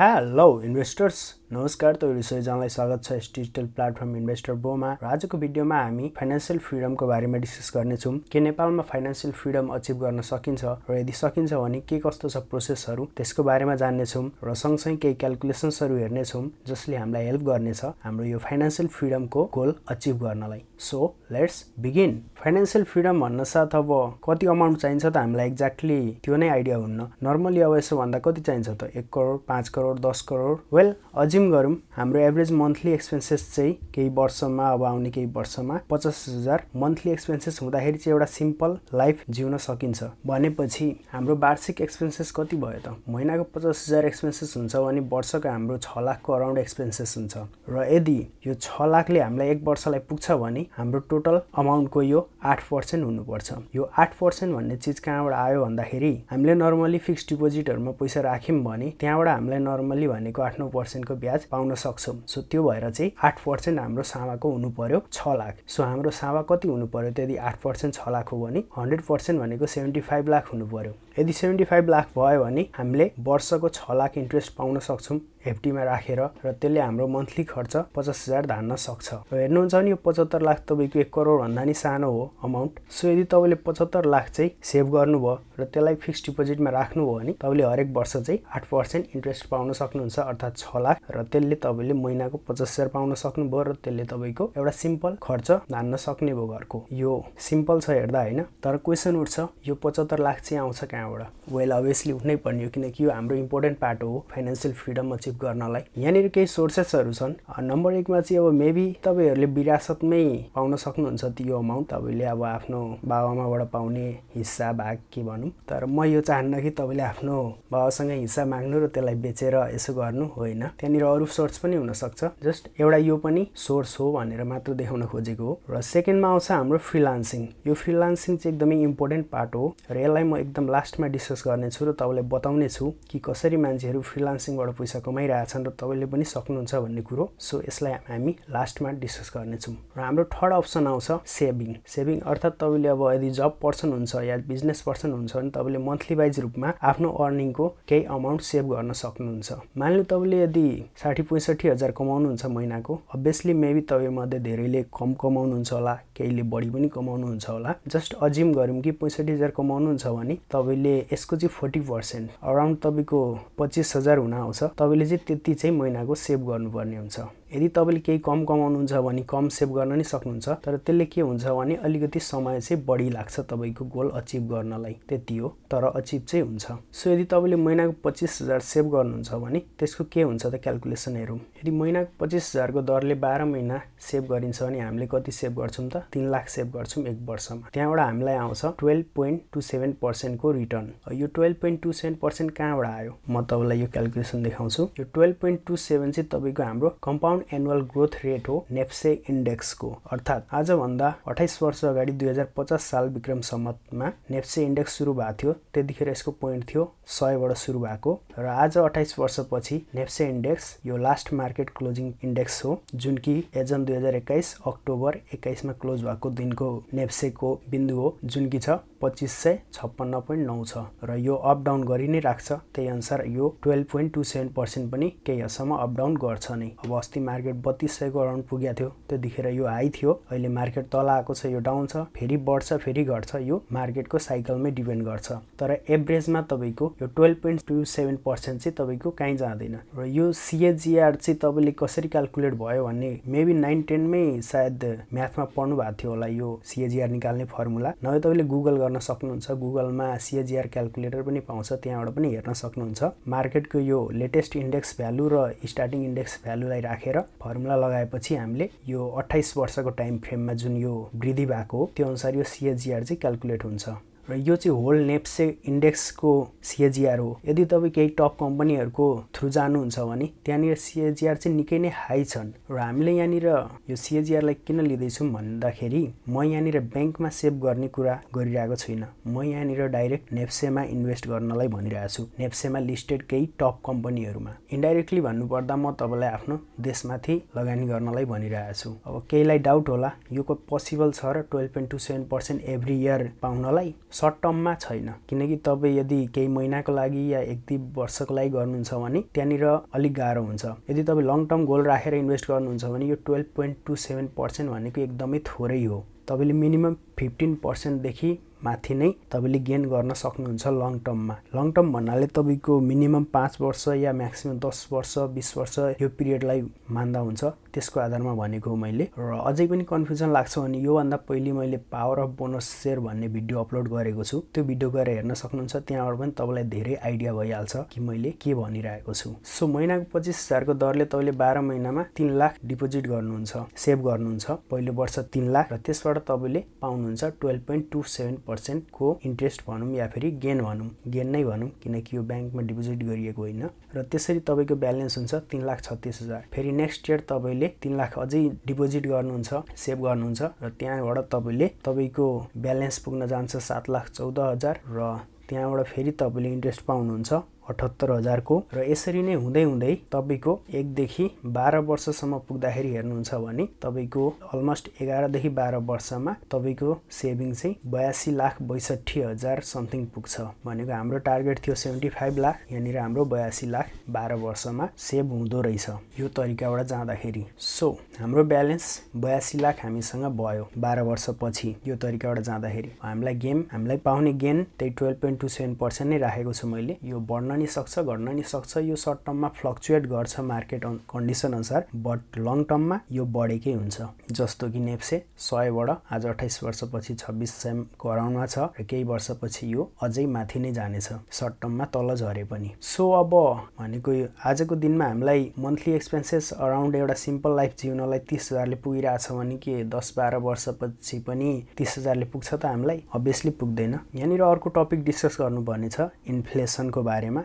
hello investors नमस्कार तपाईँहरू सबैजनालाई स्वागत छ यस डिजिटल प्लेटफर्म इन्भेस्टर बोमा र आजको भिडियोमा हामी फाइनेन्सियल फ्रिडमको बारेमा डिस्कस गर्नेछौँ के नेपालमा फाइनेन्सियल फ्रिडम अचिभ गर्न सकिन्छ र यदि सकिन्छ भने के कस्तो छ प्रोसेसहरू त्यसको बारेमा जान्नेछौँ र सँगसँगै केही क्यालकुलेसन्सहरू हेर्नेछौँ जसले हामीलाई हेल्प गर्नेछ हाम्रो यो फाइनेन्सियल फ्रिडमको गोल अचिभ गर्नलाई so let's begin financial freedom भन्न साथ अब कति अमाउन्ट चाहिन्छ त हामीलाई एक्ज्याक्टली त्यो नै आइडिया हुन्न नर्मली अब भन्दा कति चाहिन्छ त एक करोड पाँच करोड दस करोड वेल अझै एज्युम गरौँ हाम्रो एभरेज मन्थली एक्सपेन्सेस चाहिँ केही वर्षमा अब आउने केही वर्षमा पचास हजार मन्थली एक्सपेन्सेस हुँदाखेरि चाहिँ एउटा सिम्पल लाइफ जिउन सकिन्छ भनेपछि हाम्रो वार्षिक एक्सपेन्सेस कति भयो त महिनाको पचास हजार एक्सपेन्सेस हुन्छ भने वर्षको हाम्रो छ लाखको अराउन्ड एक्सपेन्सेस हुन्छ र यदि यो छ लाखले हामीलाई एक वर्षलाई पुग्छ भने हाम्रो टोटल अमाउन्टको यो आठ पर्सेन्ट हुनुपर्छ यो आठ पर्सेन्ट भन्ने चिज कहाँबाट आयो भन्दाखेरि हामीले नर्मली फिक्स डिपोजिटहरूमा पैसा राख्यौँ भने त्यहाँबाट हामीलाई नर्मली भनेको आठ नौ पर्सेन्टको ब्याज ब्याज पाउन सक्छौँ सो त्यो भएर चाहिँ आठ पर्सेन्ट हाम्रो सामाको हुनु पर्यो छ लाख सो हाम्रो सामा कति हुनु पर्यो त्यति आठ पर्सेन्ट छ लाख हो भने हन्ड्रेड पर्सेन्ट भनेको सेभेन्टी फाइभ लाख हुनु पर्यो यदि सेभेन्टी फाइभ लाख भयो भने हामीले वर्षको छ लाख इन्ट्रेस्ट पाउन सक्छौँ एफडीमा राखेर र त्यसले हाम्रो मन्थली खर्च पचास हजार धान्न सक्छ र हेर्नुहुन्छ भने यो पचहत्तर लाख तपाईँको एक करोडभन्दा नि सानो हो अमाउन्ट सो यदि तपाईँले पचहत्तर लाख चाहिँ सेभ गर्नुभयो र त्यसलाई फिक्स डिपोजिटमा राख्नुभयो भने तपाईँले हरेक वर्ष चाहिँ आठ पर्सेन्ट इन्ट्रेस्ट पाउन सक्नुहुन्छ अर्थात् छ लाख र त्यसले तपाईँले महिनाको पचास हजार पाउन सक्नुभयो र त्यसले तपाईँको एउटा सिम्पल खर्च धान्न सक्ने भयो घरको यो सिम्पल छ हेर्दा होइन तर क्वेसन उठ्छ यो पचहत्तर लाख चाहिँ आउँछ कहाँबाट वेल अभियसली उठ्नै पर्ने हो किनकि यो हाम्रो इम्पोर्टेन्ट पार्ट हो फाइनेन्सियल फ्रिडम चाहिँ रिसिभ गर्नलाई यहाँनिर केही सोर्सेसहरू छन् नम्बर एकमा चाहिँ अब मेबी तपाईँहरूले विरासतमै पाउन सक्नुहुन्छ त्यो अमाउन्ट तपाईँले अब आफ्नो बाबामाबाट पाउने हिस्सा भाग के भनौँ तर म यो चाहन्न कि तपाईँले आफ्नो बाबासँग हिस्सा माग्नु र त्यसलाई बेचेर यसो गर्नु होइन त्यहाँनिर अरू सोर्स पनि हुनसक्छ जस्ट एउटा यो पनि सोर्स हो भनेर मात्र देखाउन खोजेको हो र सेकेन्डमा आउँछ हाम्रो फ्रिलान्सिङ यो फ्रिलान्सिङ चाहिँ एकदमै इम्पोर्टेन्ट पार्ट हो र यसलाई म एकदम लास्टमा डिस्कस गर्नेछु र तपाईँलाई बताउने छु कि कसरी मान्छेहरू फ्रिलान्सिङबाट पैसा कमाइ कमाइरहेछन् र तपाईँले पनि सक्नुहुन्छ भन्ने कुरो सो यसलाई हामी लास्टमा डिस्कस गर्नेछौँ र हाम्रो थर्ड अप्सन आउँछ सेभिङ सेभिङ अर्थात् तपाईँले अब यदि जब पर्सन हुन्छ या बिजनेस पर्सन हुन्छ भने तपाईँले मन्थली वाइज रूपमा आफ्नो अर्निङको केही अमाउन्ट सेभ गर्न सक्नुहुन्छ मान्नु तपाईँले यदि साठी पैँसठी हजार कमाउनुहुन्छ महिनाको अभियसली मेबी मध्ये धेरैले कम कमाउनुहुन्छ होला केहीले बढी पनि कमाउनुहुन्छ होला जस्ट अजिम गऱ्यौँ कि पैँसठी हजार कमाउनुहुन्छ भने तपाईँले यसको चाहिँ फोर्टी पर्सेन्ट अराउन्ड तपाईँको पच्चिस हजार हुन आउँछ तपाईँले चाहिँ त्यति चाहिँ महिनाको सेभ गर्नुपर्ने हुन्छ यदि तपाईँले केही कम कमाउनुहुन्छ भने कम सेभ गर्न नै सक्नुहुन्छ तर त्यसले के हुन्छ भने अलिकति समय चाहिँ बढी लाग्छ तपाईँको गोल अचिभ गर्नलाई त्यति हो तर अचिभ चाहिँ हुन्छ सो यदि तपाईँले महिनाको पच्चिस हजार सेभ गर्नुहुन्छ भने त्यसको के हुन्छ त क्यालकुलेसन हेरौँ यदि महिनाको पच्चिस हजारको दरले बाह्र महिना सेभ गरिन्छ भने हामीले कति सेभ गर्छौँ त तिन लाख सेभ गर्छौँ एक वर्षमा त्यहाँबाट हामीलाई आउँछ टुवेल्भ पोइन्ट टू सेभेन पर्सेन्टको रिटर्न यो twelve point two seven percent कहाँबाट आयो म तपाईँलाई यो क्यालकुलेसन देखाउँछु यो टुवेल्भ पोइन्ट टू सेभेन चाहिँ तपाईँको हाम्रो compound compound annual growth rate हो नेप्से इन्डेक्सको अर्थात् आजभन्दा अठाइस वर्ष अगाडि दुई हजार पचास साल विक्रम सम्मतमा नेप्से इन्डेक्स सुरु भएको थियो त्यतिखेर यसको पोइन्ट थियो सयबाट सुरु भएको र आज अठाइस वर्षपछि नेप्से इन्डेक्स यो लास्ट मार्केट क्लोजिङ इन्डेक्स हो जुन कि एजन दुई हजार एक्काइस अक्टोबर एक्काइसमा क्लोज भएको दिनको नेप्सेको बिन्दु हो जुन कि छ पच्चिस सय छप्पन्न पोइन्ट नौ छ र यो अप डाउन गरि नै राख्छ त्यही अनुसार यो twelve point two seven percent पनि केही हदसम्म अप डाउन गर्छ नै अब अस्ति मार्केट बत्तिस सयको अराउन्ड पुगेको थियो त्यतिखेर यो हाई थियो अहिले मार्केट तल आएको छ यो डाउन छ फेरि बढ्छ फेरि घट्छ यो मार्केटको साइकलमै डिपेन्ड गर्छ तर एभरेजमा तपाईँको यो twelve point two seven percent चाहिँ तपाईँको कहीँ जाँदैन र यो सिएजिआर चाहिँ तपाईँले कसरी क्यालकुलेट भयो भन्ने मेबी नाइन टेनमै सायद म्याथमा पढ्नु भएको थियो होला यो सिएजिआर निकाल्ने फर्मुला नभए तपाईँले गुगल गर्न सक्नुहुन्छ गुगलमा सिएजिआर क्यालकुलेटर पनि पाउँछ त्यहाँबाट पनि हेर्न सक्नुहुन्छ मार्केटको यो लेटेस्ट इन्डेक्स भ्यालु र स्टार्टिङ इन्डेक्स भ्यालुलाई राखेर फर्मुला लगाएपछि हामीले यो अठाइस वर्षको टाइम फ्रेममा जुन यो वृद्धि भएको हो त्यो अनुसार यो सिएजिआर चाहिँ क्यालकुलेट हुन्छ र यो चाहिँ होल नेप्से इन्डेक्सको सिएजिआर हो यदि तपाईँ केही टप कम्पनीहरूको थ्रु जानुहुन्छ भने त्यहाँनिर सिएजिआर चाहिँ निकै नै हाई छन् र हामीले यहाँनिर यो सिएजिआरलाई किन लिँदैछौँ भन्दाखेरि म यहाँनिर ब्याङ्कमा सेभ गर्ने कुरा गरिरहेको छुइनँ म यहाँनिर डाइरेक्ट नेप्सेमा इन्भेस्ट गर्नलाई भनिरहेको छु नेप्सेमा लिस्टेड केही टप कम्पनीहरूमा इन्डाइरेक्टली भन्नुपर्दा म तपाईँलाई आफ्नो देशमाथि लगानी गर्नलाई भनिरहेको छु अब केहीलाई डाउट होला यो को पोसिबल छ र twelve point two seven percent every year पाउनलाई सर्ट टर्ममा छैन किनकि तपाईँ यदि केही महिनाको लागि या एक दुई वर्षको लागि गर्नुहुन्छ भने त्यहाँनिर अलिक गाह्रो हुन्छ यदि तपाईँ लङ टर्म गोल राखेर इन्भेस्ट गर्नुहुन्छ भने यो twelve point two seven percent भनेको एकदमै थोरै हो तपाईँले मिनिमम फिफ्टिन पर्सेन्टदेखि माथि नै तपाईँले गेन गर्न सक्नुहुन्छ लङ टर्ममा लङ टर्म भन्नाले तपाईँको मिनिमम पाँच वर्ष या म्याक्सिमम् दस वर्ष बिस वर्ष यो पिरियडलाई मान्दा हुन्छ त्यसको आधारमा भनेको मैले र अझै पनि कन्फ्युजन लाग्छ भने योभन्दा पहिले मैले पावर अफ बोनस सेयर भन्ने भिडियो अपलोड गरेको छु त्यो भिडियो गएर हेर्न सक्नुहुन्छ त्यहाँबाट पनि तपाईँलाई धेरै आइडिया भइहाल्छ कि मैले के भनिरहेको छु सो महिनाको पच्चिस हजारको दरले तपाईँले बाह्र महिनामा तिन लाख डिपोजिट गर्नुहुन्छ सेभ गर्नुहुन्छ पहिलो वर्ष तिन लाख र त्यसबाट तपाईँले पाउनुहुन्छ टुवेल्भ पोइन्ट टू सेभेन पर्सेन्टको इन्ट्रेस्ट भनौँ या फेरि गेन भनौँ गेन नै भनौँ किनकि यो ब्याङ्कमा डिपोजिट गरिएको होइन र त्यसरी तपाईँको ब्यालेन्स हुन्छ तिन लाख छत्तिस हजार फेरि नेक्स्ट इयर तपाईँले तपाईँले तिन लाख अझै डिपोजिट गर्नुहुन्छ सेभ गर्नुहुन्छ र त्यहाँबाट तपाईँले तपाईँको ब्यालेन्स पुग्न जान्छ सात लाख चौध हजार र त्यहाँबाट फेरि तपाईँले इन्ट्रेस्ट पाउनुहुन्छ अठहत्तर हजारको र यसरी नै हुँदै हुँदै तपाईँको एकदेखि बाह्र वर्षसम्म पुग्दाखेरि हेर्नुहुन्छ भने तपाईँको अलमोस्ट एघारदेखि बाह्र वर्षमा तपाईँको सेभिङ चाहिँ बयासी लाख बैसठी हजार समथिङ पुग्छ भनेको हाम्रो टार्गेट थियो सेभेन्टी फाइभ लाख यहाँनिर हाम्रो बयासी लाख बाह्र वर्षमा सेभ हुँदो रहेछ यो तरिकाबाट जाँदाखेरि सो हाम्रो ब्यालेन्स बयासी लाख हामीसँग भयो बाह्र वर्षपछि यो तरिकाबाट जाँदाखेरि हामीलाई गेम हामीलाई पाउने गेन त्यही twelve point two seven percent नै राखेको छु मैले यो बढ्न नि सक्छ घट्न नि सक्छ यो सर्ट टर्ममा फ्लक्चुएट गर्छ मार्केट कन्डिसन अनुसार बट लङ टर्ममा यो बढेकै हुन्छ जस्तो कि नेप्से सयबाट आज अठाइस वर्षपछि छब्बिस सयको अराउन्डमा छ र केही वर्षपछि यो अझै माथि नै जानेछ सर्ट टर्ममा तल झरे पनि सो अब भनेको आजको दिनमा हामीलाई मन्थली एक्सपेन्सेस अराउन्ड एउटा सिम्पल लाइफ जिउनलाई तिस हजारले पुगिरहेछ भने के दस बाह्र वर्षपछि पनि तिस हजारले पुग्छ त हामीलाई अभियसली पुग्दैन यहाँनिर अर्को टपिक डिस्कस गर्नुपर्ने छ इन्फ्लेसनको बारेमा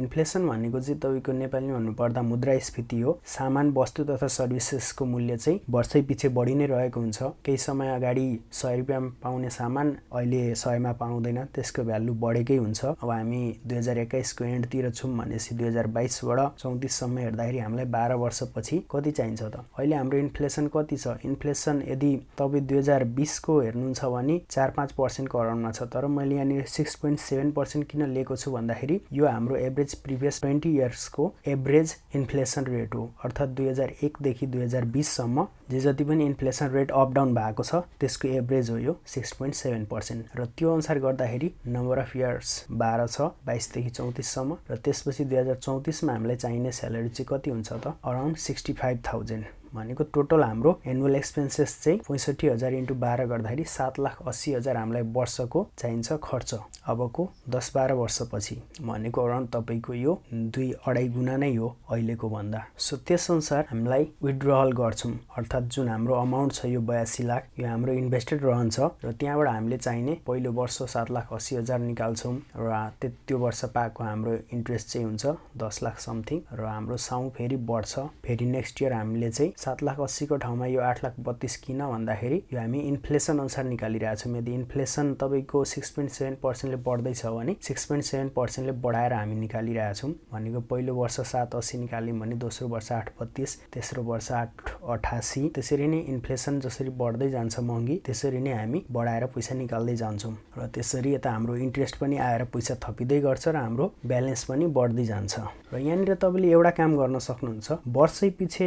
इन्फ्लेसन भनेको चाहिँ तपाईँको नेपाली भन्नुपर्दा मुद्रास्फीति हो सामान वस्तु तथा सर्भिसेसको मूल्य चाहिँ वर्षै पछि बढी नै रहेको हुन्छ केही समय अगाडि सय रुपियाँ पाउने सामान अहिले सयमा पाउँदैन त्यसको भ्यालु बढेकै हुन्छ अब हामी दुई हजार एक्काइसको एन्डतिर छौँ भनेपछि दुई हजार बाइसबाट चौतिससम्म हेर्दाखेरि हामीलाई बाह्र वर्षपछि कति चाहिन्छ त अहिले हाम्रो इन्फ्लेसन कति छ इन्फ्लेसन यदि तपाईँ दुई हजार बिसको हेर्नुहुन्छ भने चार पाँच पर्सेन्टको अराउन्डमा छ तर मैले यहाँनिर सिक्स पोइन्ट सेभेन पर्सेन्ट किन लिएको छु भन्दाखेरि यो हाम्रो एभरेज इट्स प्रिभियस ट्वेन्टी इयर्सको एभरेज इन्फ्लेसन रेट हो अर्थात् दुई हजार एकदेखि दुई हजार बिससम्म जे जति पनि इन्फ्लेसन रेट अप डाउन भएको छ त्यसको एभरेज हो यो सिक्स पोइन्ट सेभेन पर्सेन्ट र त्यो अनुसार गर्दाखेरि नम्बर अफ इयर्स बाह्र छ बाइसदेखि चौतिससम्म र त्यसपछि दुई हजार चौतिसमा हामीलाई चाहिने स्यालेरी चाहिँ कति हुन्छ त अराउन्ड सिक्सटी फाइभ थाउजन्ड भनेको टोटल हाम्रो एनुअल एक्सपेन्सेस चाहिँ पैँसठी हजार इन्टु बाह्र गर्दाखेरि सात लाख अस्सी हजार हामीलाई वर्षको चाहिन्छ खर्च अबको दस बाह्र वर्षपछि भनेको अराउन्ड तपाईँको यो दुई अढाई गुणा नै हो अहिलेको भन्दा सो त्यसअनुसार हामीलाई विड्रहल गर्छौँ अर्थात् जुन हाम्रो अमाउन्ट छ यो बयासी लाख यो हाम्रो इन्भेस्टेड रहन्छ र त्यहाँबाट हामीले चाहिने पहिलो वर्ष सात लाख अस्सी हजार निकाल्छौँ र त्यो वर्ष पाएको हाम्रो इन्ट्रेस्ट चाहिँ हुन्छ दस लाख समथिङ र हाम्रो साउँ फेरि बढ्छ फेरि नेक्स्ट इयर हामीले चाहिँ सात लाख अस्सीको ठाउँमा यो आठ लाख बत्तिस किन भन्दाखेरि यो हामी इन्फ्लेसन अनुसार निकालिरहेछौँ यदि इन्फ्लेसन तपाईँको सिक्स पोइन्ट सेभेन पर्सेन्टले बढ्दैछ भने सिक्स पोइन्ट सेभेन पर्सेन्टले बढाएर हामी निकालिरहेछौँ भनेको पहिलो वर्ष सात अस्सी निकाल्यौँ भने दोस्रो वर्ष आठ बत्तिस तेस्रो वर्ष आठ अठासी त्यसरी नै इन्फ्लेसन जसरी बढ्दै जान्छ महँगी त्यसरी नै हामी बढाएर पैसा निकाल्दै जान्छौँ र त्यसरी यता हाम्रो इन्ट्रेस्ट पनि आएर पैसा थपिँदै गर्छ र हाम्रो ब्यालेन्स पनि बढ्दै जान्छ र यहाँनिर तपाईँले एउटा काम गर्न सक्नुहुन्छ वर्षै पछि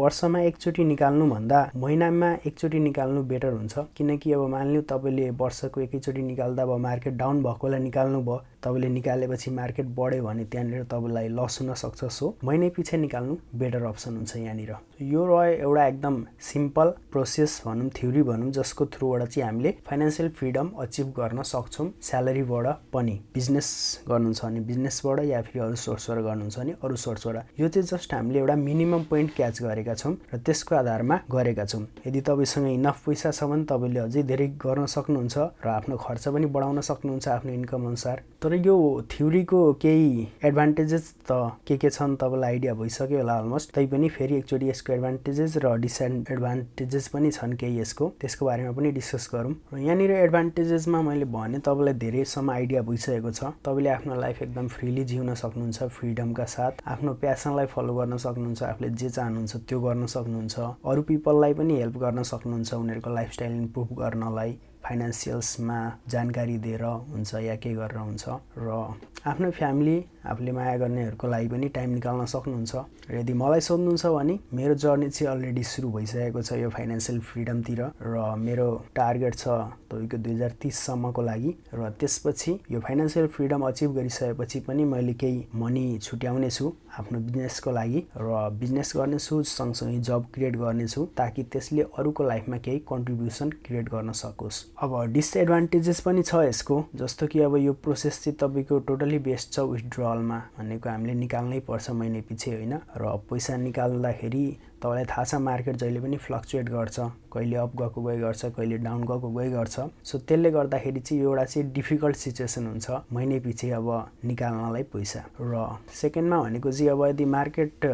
वर्ष वर्षमा एकचोटि निकाल्नुभन्दा महिनामा एकचोटि निकाल्नु बेटर हुन्छ किनकि अब मान्यौँ तपाईँले वर्षको एकैचोटि निकाल्दा अब मार्केट डाउन भएकोलाई निकाल्नु भयो तपाईँले निकालेपछि मार्केट बढ्यो भने त्यहाँनिर तपाईँलाई लस हुनसक्छ सो महिनै पछि निकाल्नु बेटर अप्सन हुन्छ यहाँनिर यो रह्यो एउटा एकदम सिम्पल प्रोसेस भनौँ थ्योरी भनौँ जसको थ्रुबाट चाहिँ हामीले फाइनेन्सियल फ्रिडम अचिभ गर्न सक्छौँ स्यालेरीबाट पनि बिजनेस गर्नुहुन्छ भने बिजनेसबाट या फेरि अरू सोर्सबाट गर्नुहुन्छ भने अरू सोर्सबाट यो चाहिँ जस्ट हामीले एउटा मिनिमम पोइन्ट क्याच गरेका छौँ छौँ र त्यसको आधारमा गरेका छौँ यदि तपाईँसँग इनफ पैसा छ भने तपाईँले अझै धेरै गर्न सक्नुहुन्छ र आफ्नो खर्च पनि बढाउन सक्नुहुन्छ आफ्नो इन्कम अनुसार तर यो थ्योरीको केही एडभान्टेजेस त के के छन् तपाईँलाई आइडिया भइसक्यो होला अलमोस्ट पनि फेरि एकचोटि यसको एडभान्टेजेस र डिसएडभान्टेजेस पनि छन् केही यसको त्यसको बारेमा पनि डिस्कस गरौँ र यहाँनिर एडभान्टेजेसमा मैले भने तपाईँलाई धेरैसम्म आइडिया भइसकेको छ तपाईँले आफ्नो लाइफ एकदम फ्रिली जिउन सक्नुहुन्छ फ्रिडमका साथ आफ्नो प्यासनलाई फलो गर्न सक्नुहुन्छ आफूले जे चाहनुहुन्छ त्यो गर्न गर्न सक्नुहुन्छ अरू पिपललाई पनि हेल्प गर्न सक्नुहुन्छ उनीहरूको लाइफस्टाइल इम्प्रुभ गर्नलाई फाइनेन्सियल्समा जानकारी दिएर हुन्छ या के गरेर हुन्छ र आफ्नो फ्यामिली आफूले माया गर्नेहरूको लागि पनि टाइम निकाल्न सक्नुहुन्छ र यदि मलाई सोध्नुहुन्छ भने मेरो जर्नी चाहिँ अलरेडी सुरु भइसकेको छ यो फाइनेन्सियल फ्रिडमतिर र मेरो टार्गेट छ तपाईँको दुई हजार तिससम्मको लागि र त्यसपछि यो फाइनेन्सियल फ्रिडम अचिभ गरिसकेपछि पनि मैले केही मनी छुट्याउने छु आफ्नो बिजनेसको लागि र बिजनेस गर्नेछु सँगसँगै जब क्रिएट गर्नेछु ताकि त्यसले अरूको लाइफमा केही कन्ट्रिब्युसन क्रिएट गर्न सकोस् अब डिसएडभान्टेजेस पनि छ यसको जस्तो कि अब यो प्रोसेस चाहिँ तपाईँको टोटल्ली बेस्ट छ विथड्र तलमा भनेको हामीले निकाल्नै पर्छ महिने पछि होइन र पैसा निकाल्दाखेरि तपाईँलाई थाहा छ मार्केट जहिले पनि फ्लक्चुएट गर्छ कहिले अप गएको गए गर्छ कहिले डाउन गएको गए गर्छ सो त्यसले गर्दाखेरि चाहिँ एउटा चाहिँ डिफिकल्ट सिचुएसन हुन्छ महिने पछि अब निकाल्नलाई पैसा र सेकेन्डमा भनेको चाहिँ अब यदि मार्केट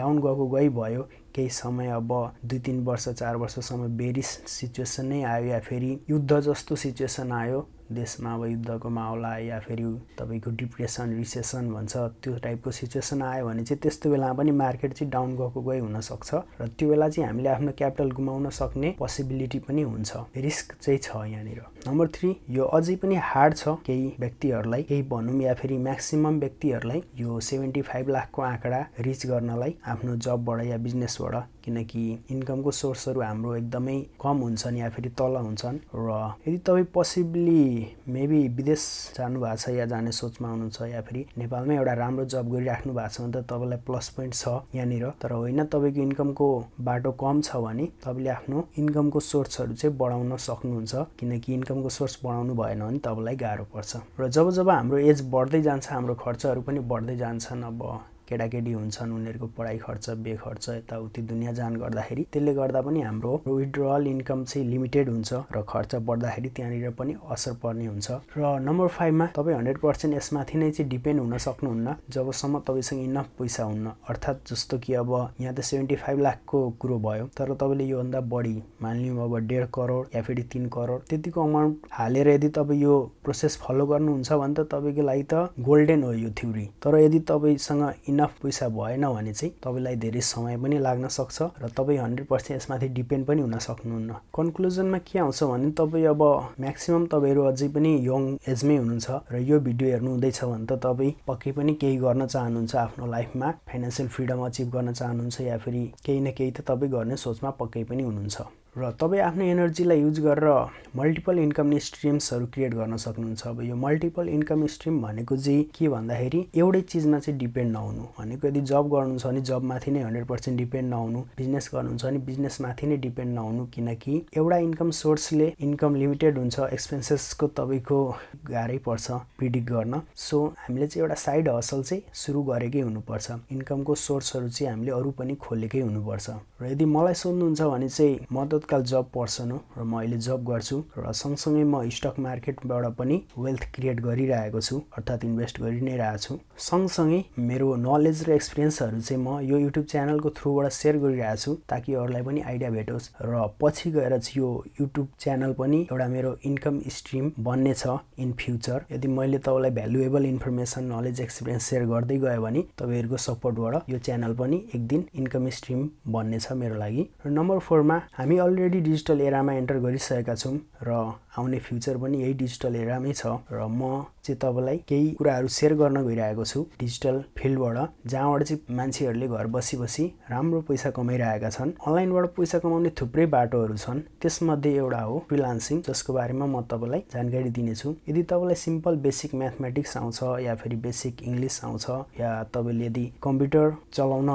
डाउन गएको गई भयो केही समय अब दुई तिन वर्ष चार वर्षसम्म बेरिस सिचुएसन नै आयो या फेरि युद्ध जस्तो सिचुएसन आयो देशमा अब युद्धको माहौल आयो या फेरि तपाईँको डिप्रेसन रिसेसन भन्छ त्यो टाइपको सिचुएसन आयो भने चाहिँ त्यस्तो बेलामा पनि मार्केट चाहिँ डाउन गएको गए हुनसक्छ र त्यो बेला चाहिँ हामीले आफ्नो क्यापिटल गुमाउन सक्ने पोसिबिलिटी पनि हुन्छ रिस्क चाहिँ छ यहाँनिर नम्बर थ्री यो अझै पनि हार्ड छ केही व्यक्तिहरूलाई केही भनौँ या फेरि म्याक्सिमम व्यक्तिहरूलाई यो सेभेन्टी फाइभ लाखको आँकडा रिच गर्नलाई आफ्नो जबबाट या बिजनेसबाट किनकि इन्कमको सोर्सहरू हाम्रो एकदमै कम हुन्छन् या फेरि तल हुन्छन् र यदि तपाईँ पोसिब्ली मेबी विदेश जानुभएको छ या जाने सोचमा हुनुहुन्छ या फेरि नेपालमै एउटा राम्रो जब गरिराख्नु भएको छ भने त तपाईँलाई प्लस पोइन्ट छ यहाँनिर तर होइन तपाईँको इन्कमको बाटो कम छ भने तपाईँले आफ्नो इन्कमको सोर्सहरू चाहिँ बढाउन सक्नुहुन्छ किनकि इन्कमको सोर्स बढाउनु भएन भने तपाईँलाई गाह्रो पर्छ र जब जब हाम्रो एज बढ्दै जान्छ हाम्रो खर्चहरू पनि बढ्दै जान्छन् अब केटाकेटी हुन्छन् उनीहरूको पढाइ खर्च बे खर्च यताउति दुनियाँ जान गर्दाखेरि त्यसले गर्दा पनि हाम्रो विड्रल इन्कम चाहिँ लिमिटेड हुन्छ र खर्च बढ्दाखेरि त्यहाँनिर पनि असर पर्ने हुन्छ र नम्बर फाइभमा तपाईँ हन्ड्रेड पर्सेन्ट यसमाथि नै चाहिँ डिपेन्ड हुन सक्नुहुन्न जबसम्म तपाईँसँग इनफ पैसा हुन्न अर्थात् जस्तो कि अब यहाँ त सेभेन्टी फाइभ लाखको कुरो भयो तर तपाईँले योभन्दा बढी मानिलिउँ अब डेढ करोड या फेरि तिन करोड त्यतिको अमाउन्ट हालेर यदि तपाईँ यो प्रोसेस फलो गर्नुहुन्छ भने त तपाईँको लागि त गोल्डेन हो यो थ्योरी तर यदि तपाईँसँग इनफ पैसा भएन भने चाहिँ तपाईँलाई धेरै समय पनि लाग्न सक्छ र तपाईँ हन्ड्रेड पर्सेन्ट यसमाथि डिपेन्ड पनि हुन सक्नुहुन्न कन्क्लुजनमा के आउँछ भने तपाईँ अब म्याक्सिमम् तपाईँहरू अझै पनि यङ एजमै हुनुहुन्छ र यो भिडियो हेर्नु हुँदैछ भने त तपाईँ पक्कै पनि केही गर्न चाहनुहुन्छ आफ्नो लाइफमा फाइनेन्सियल फ्रिडम अचिभ गर्न चाहनुहुन्छ या फेरि केही न केही त तपाईँ गर्ने सोचमा पक्कै पनि हुनुहुन्छ र तपाईँ आफ्नो एनर्जीलाई युज गरेर मल्टिपल इन्कम स्ट्रिम्सहरू क्रिएट गर्न सक्नुहुन्छ अब यो मल्टिपल इन्कम स्ट्रिम भनेको चाहिँ के भन्दाखेरि एउटै चिजमा चाहिँ डिपेन्ड नहुनु भनेको यदि जब गर्नुहुन्छ भने जबमाथि नै हन्ड्रेड पर्सेन्ट डिपेन्ड नहुनु बिजनेस गर्नुहुन्छ भने बिजनेसमाथि नै डिपेन्ड नहुनु किनकि एउटा इन्कम सोर्सले इन्कम लिमिटेड हुन्छ एक्सपेन्सेसको तपाईँको गाह्रै पर्छ प्रिडिक्ट गर्न सो हामीले चाहिँ एउटा साइड हसल चाहिँ सुरु गरेकै हुनुपर्छ इन्कमको सोर्सहरू चाहिँ हामीले अरू पनि खोलेकै हुनुपर्छ र यदि मलाई सोध्नुहुन्छ भने चाहिँ मद्दत तत्काल जब पर्सन हो र म अहिले जब गर्छु र सँगसँगै म स्टक मार्केटबाट पनि वेल्थ क्रिएट गरिरहेको छु अर्थात् इन्भेस्ट गरि नै रहेको छु सँगसँगै मेरो नलेज र एक्सपिरियन्सहरू चाहिँ म यो युट्युब च्यानलको थ्रुबाट सेयर गरिरहेको छु ताकि अरूलाई पनि आइडिया भेटोस् र पछि गएर चाहिँ यो युट्युब च्यानल पनि एउटा मेरो इन्कम स्ट्रिम बन्ने छ इन फ्युचर यदि मैले तपाईँलाई valuable information knowledge experience share गर्दै गयो भने तपाईँहरूको सपोर्टबाट यो च्यानल पनि एक दिन इन्कम स्ट्रिम बन्ने छ मेरो लागि र नम्बर फोरमा हामी अल अलरेडी डिजिटल एरामा एन्टर गरिसकेका छौँ र आउने फ्युचर पनि यही डिजिटल एरामै छ र म चाहिँ तपाईँलाई केही कुराहरू सेयर गर्न गइरहेको छु डिजिटल फिल्डबाट जहाँबाट चाहिँ मान्छेहरूले घर बसी बसी राम्रो पैसा कमाइरहेका छन् अनलाइनबाट पैसा कमाउने थुप्रै बाटोहरू छन् त्यसमध्ये एउटा हो फ्रिलान्सिङ जसको बारेमा म तपाईँलाई जानकारी दिनेछु यदि तपाईँलाई सिम्पल बेसिक म्याथमेटिक्स आउँछ या फेरि बेसिक इङ्ग्लिस आउँछ या तपाईँले यदि कम्प्युटर चलाउन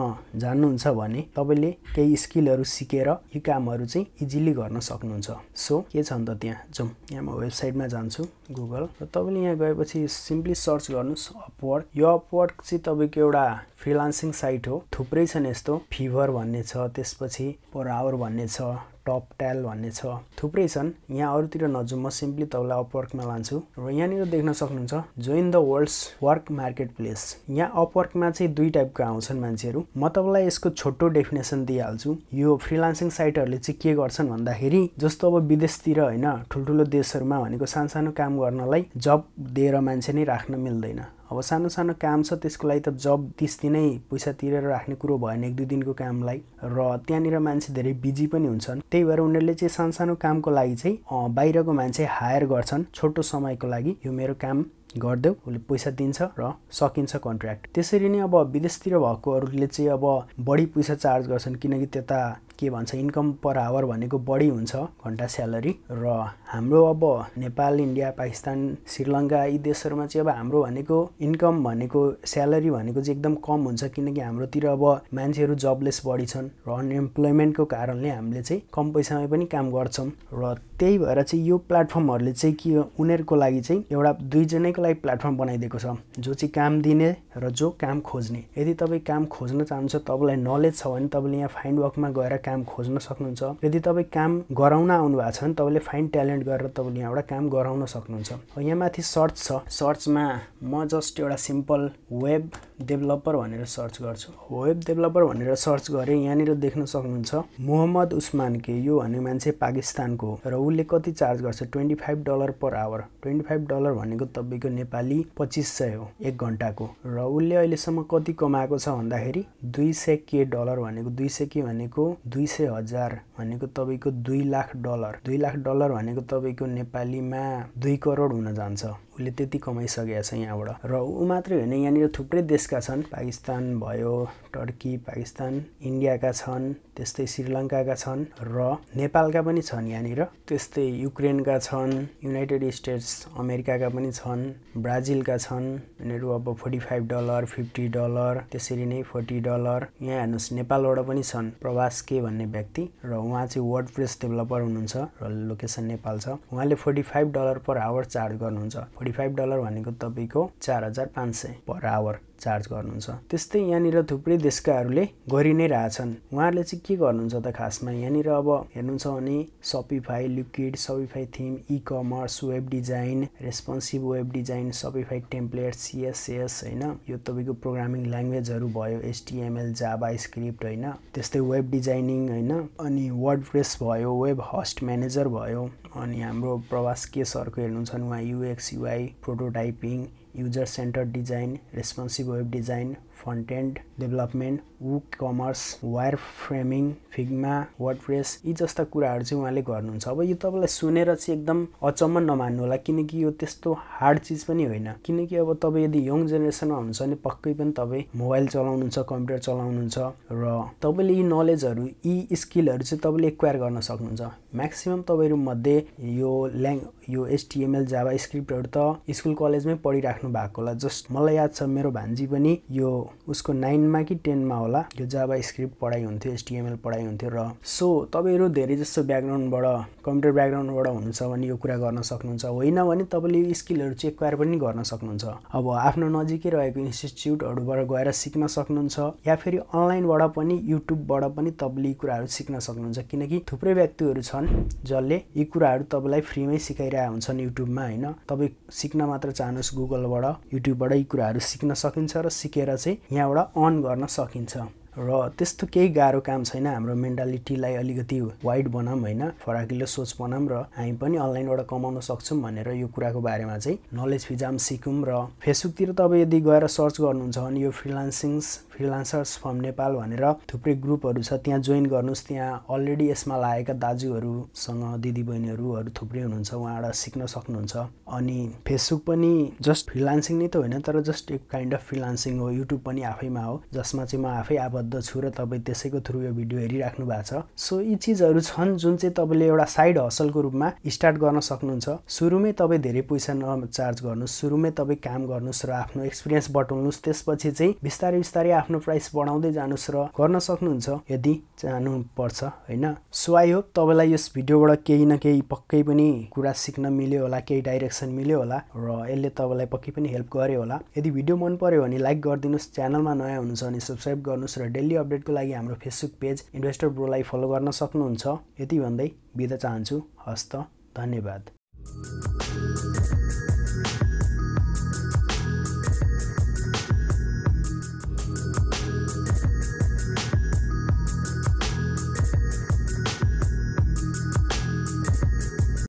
जान्नुहुन्छ भने तपाईँले केही स्किलहरू सिकेर यी कामहरू चाहिँ इजिली गर्न सक्नुहुन्छ सो के छ त त्यहाँ जाउँ यहाँ म वेबसाइटमा जान्छु गुगल र तपाईँले यहाँ गए पछि सिम्पली सर्च गर्नुहोस् अपवर्ड यो अपवर्ड चाहिँ तपाईँको एउटा फ्रिलान्सिङ साइट हो थुप्रै छन् यस्तो फिभर भन्ने छ त्यसपछि पर आवर भन्ने छ टप ट्याल भन्ने छ थुप्रै छन् यहाँ अरूतिर नजाउँ म सिम्पली तपाईँलाई अपवर्कमा लान्छु र यहाँनिर देख्न सक्नुहुन्छ join the world's work marketplace यहाँ अपवर्कमा चाहिँ दुई टाइपको आउँछन् मान्छेहरू म तपाईँलाई यसको छोटो डेफिनेसन दिइहाल्छु यो फ्रिलान्सिङ साइटहरूले चाहिँ के गर्छन् भन्दाखेरि जस्तो अब विदेशतिर होइन ठुल्ठुलो देशहरूमा भनेको सानसानो काम गर्नलाई जब दिएर मान्छे नै राख्न मिल्दैन अब सानो सानो काम छ त्यसको लागि त जब तिस दिनै पैसा तिरेर राख्ने कुरो भएन एक दुई दिनको कामलाई र त्यहाँनिर मान्छे धेरै बिजी पनि हुन्छन् त्यही भएर उनीहरूले चाहिँ सानो सानो कामको लागि चाहिँ बाहिरको मान्छे हायर गर्छन् छोटो समयको लागि यो मेरो काम गरिदेऊ उसले पैसा दिन्छ र सकिन्छ कन्ट्र्याक्ट त्यसरी नै अब विदेशतिर भएकोहरूले चाहिँ अब बढी पैसा चार्ज गर्छन् किनकि त्यता के भन्छ इन्कम पर आवर भनेको बढी हुन्छ घन्टा स्यालेरी र हाम्रो अब नेपाल इन्डिया पाकिस्तान श्रीलङ्का यी देशहरूमा चाहिँ अब हाम्रो भनेको इन्कम भनेको स्यालेरी भनेको चाहिँ एकदम कम हुन्छ किनकि हाम्रोतिर अब मान्छेहरू जबलेस बढी छन् र अनइम्प्लोइमेन्टको कारणले हामीले चाहिँ कम पैसामा पनि काम गर्छौँ र त्यही भएर चाहिँ यो प्लेटफर्महरूले चाहिँ के उनीहरूको लागि चाहिँ एउटा दुईजनैको लाई प्लेटफर्म बनाइदिएको छ जो चाहिँ काम दिने र जो काम खोज्ने यदि तपाईँ काम खोज्न चाहनुहुन्छ तपाईँलाई नलेज छ भने तपाईँले यहाँ फाइन्ड वर्कमा गएर काम खोज्न सक्नुहुन्छ यदि तपाईँ काम गराउन आउनु भएको छ भने तपाईँले फाइन्ड ट्यालेन्ट गरेर तपाईँले यहाँबाट काम गराउन सक्नुहुन्छ यहाँ माथि सर्च छ सर्चमा म जस्ट एउटा सिम्पल वेब डेभलपर भनेर सर्च गर्छु वेब डेभलपर भनेर सर्च गरेँ यहाँनिर देख्न सक्नुहुन्छ मोहम्मद उस्मान के यो भन्ने मान्छे पाकिस्तानको हो र उसले कति चार्ज गर्छ twenty five dollar per hour twenty five dollar भनेको तपाईँको नेपाली पच्चिस सय हो एक घन्टाको र उसले अहिलेसम्म कति कमाएको छ भन्दाखेरि दुई सय के डलर भनेको दुई सय के भनेको दुई सय हजार भनेको तपाईँको दुई लाख डलर दुई लाख डलर भनेको तपाईँको नेपालीमा दुई करोड हुन जान्छ उसले त्यति कमाइसकेको छ यहाँबाट र ऊ मात्रै होइन यहाँनिर थुप्रै देशका छन् पाकिस्तान भयो टर्की पाकिस्तान इन्डियाका छन् त्यस्तै श्रीलङ्काका छन् र नेपालका पनि छन् यहाँनिर त्यस्तै युक्रेनका छन् युनाइटेड स्टेट्स अमेरिकाका पनि छन् ब्राजिलका छन् यिनीहरू अब forty five dollar fifty dollar त्यसरी नै फोर्टी डलर यहाँ हेर्नुहोस् नेपालबाट पनि छन् प्रवास के भन्ने व्यक्ति र उहाँ चाहिँ वर्ड प्रेस डेभलपर हुनुहुन्छ र लोकेसन नेपाल छ उहाँले forty five dollar per hour charge गर्नुहुन्छ फोर्टी फाइभ डलर भनेको तपाईँको चार हजार पाँच सय पर आवर चार्ज गर्नुहुन्छ त्यस्तै यहाँनिर थुप्रै देशकाहरूले गरि नै रहेछन् उहाँहरूले चाहिँ के गर्नुहुन्छ त खासमा यहाँनिर अब हेर्नुहुन्छ भने Shopify liquid Shopify theme e commerce web design responsive web design Shopify template CSS होइन यो तपाईँको प्रोग्रामिङ ल्याङ्ग्वेजहरू भयो एसटिएमएल जाबा स्क्रिप्ट होइन त्यस्तै वेब डिजाइनिङ होइन अनि वर्ड प्रेस भयो वेब हस्ट म्यानेजर भयो अनि हाम्रो प्रवास के सरको हेर्नुहुन्छ भने उहाँ UX UI prototyping user-centered design, responsive web design, frontend development WooCommerce wireframing Figma WordPress यी जस्ता कुराहरू चाहिँ उहाँले गर्नुहुन्छ अब यो तपाईँलाई सुनेर चाहिँ एकदम अचम्म नमान्नु होला किनकि यो त्यस्तो हार्ड चिज पनि होइन किनकि अब तपाईँ यदि यङ जेनेरेसनमा हुनुहुन्छ भने पक्कै पनि तपाईँ मोबाइल चलाउनुहुन्छ कम्प्युटर चलाउनुहुन्छ र तपाईँले यी नलेजहरू यी स्किलहरू चाहिँ तपाईँले एक्वायर गर्न सक्नुहुन्छ म्याक्सिमम् तपाईँहरूमध्ये यो ल्याङ यो एसटिएमएल जाभा स्क्रिप्टहरू त स्कुल कलेजमै पढिराख्नु भएको होला जस्ट मलाई याद छ मेरो भान्जी पनि यो उसको नाइनमा कि टेनमा होला यो जाबा स्क्रिप्ट पढाइ हुन्थ्यो एसटिएमएल पढाइ हुन्थ्यो र सो तपाईँहरू धेरै जस्तो ब्याकग्राउन्डबाट कम्प्युटर ब्याकग्राउन्डबाट हुनुहुन्छ भने यो कुरा गर्न सक्नुहुन्छ होइन भने तपाईँले यो स्किलहरू चाहिँ एक्वायर पनि गर्न सक्नुहुन्छ अब आफ्नो नजिकै रहेको इन्स्टिच्युटहरूबाट गएर सिक्न सक्नुहुन्छ या फेरि अनलाइनबाट पनि युट्युबबाट पनि तपाईँले यी कुराहरू सिक्न सक्नुहुन्छ किनकि थुप्रै व्यक्तिहरू छन् जसले यी कुराहरू तपाईँलाई फ्रीमै सिकाइरहेको हुन्छन् युट्युबमा होइन तपाईँ सिक्न मात्र चाहनुहोस् गुगलबाट युट्युबबाट यी कुराहरू सिक्न सकिन्छ र सिकेर चाहिँ चाहिँ यहाँबाट अन गर्न सकिन्छ र त्यस्तो केही गाह्रो काम छैन हाम्रो मेन्टालिटीलाई अलिकति वाइड बनाऊँ होइन फराकिलो सोच बनाऊँ र हामी पनि अनलाइनबाट कमाउन सक्छौँ भनेर यो कुराको बारेमा चाहिँ नलेज फिजाम सिकौँ र फेसबुकतिर तपाईँ यदि गएर सर्च गर्नुहुन्छ भने यो फ्रिलान्सिङ्स फ्रिलान्सर्स फ्रम नेपाल भनेर थुप्रै ग्रुपहरू छ त्यहाँ जोइन गर्नुहोस् त्यहाँ अलरेडी यसमा लागेका दाजुहरूसँग दिदीबहिनीहरू थुप्रै हुनुहुन्छ उहाँबाट सिक्न सक्नुहुन्छ अनि फेसबुक पनि जस्ट फ्रिलान्सिङ नै त होइन तर जस्ट एक काइन्ड अफ फ्रिलान्सिङ हो युट्युब पनि आफैमा हो जसमा चाहिँ म आफै आबद्ध छु र तपाईँ त्यसैको थ्रु यो भिडियो हेरिराख्नु भएको छ सो यी चिजहरू छन् जुन चाहिँ तपाईँले एउटा साइड हसलको रूपमा स्टार्ट गर्न सक्नुहुन्छ सुरुमै तपाईँ धेरै पैसा नचार्ज गर्नुहोस् सुरुमै तपाईँ काम गर्नुहोस् र आफ्नो एक्सपिरियन्स बटाउनुहोस् त्यसपछि चाहिँ बिस्तारै बिस्तारै आफ्नो प्राइस बढाउँदै जानुहोस् र गर्न सक्नुहुन्छ यदि चाहनुपर्छ होइन सो आई होप तपाईँलाई यस भिडियोबाट केही न केही पक्कै पनि कुरा सिक्न मिल्यो होला केही डाइरेक्सन मिल्यो होला र यसले तपाईँलाई पक्कै पनि हेल्प गर्यो होला यदि भिडियो मन पर्यो भने लाइक गरिदिनुहोस् च्यानलमा नयाँ हुनुहुन्छ भने सब्सक्राइब गर्नुहोस् र डेली अपडेटको लागि हाम्रो फेसबुक पेज इन्भेस्टर ब्रोलाई फलो गर्न सक्नुहुन्छ यति भन्दै बिदा चाहन्छु हस्त धन्यवाद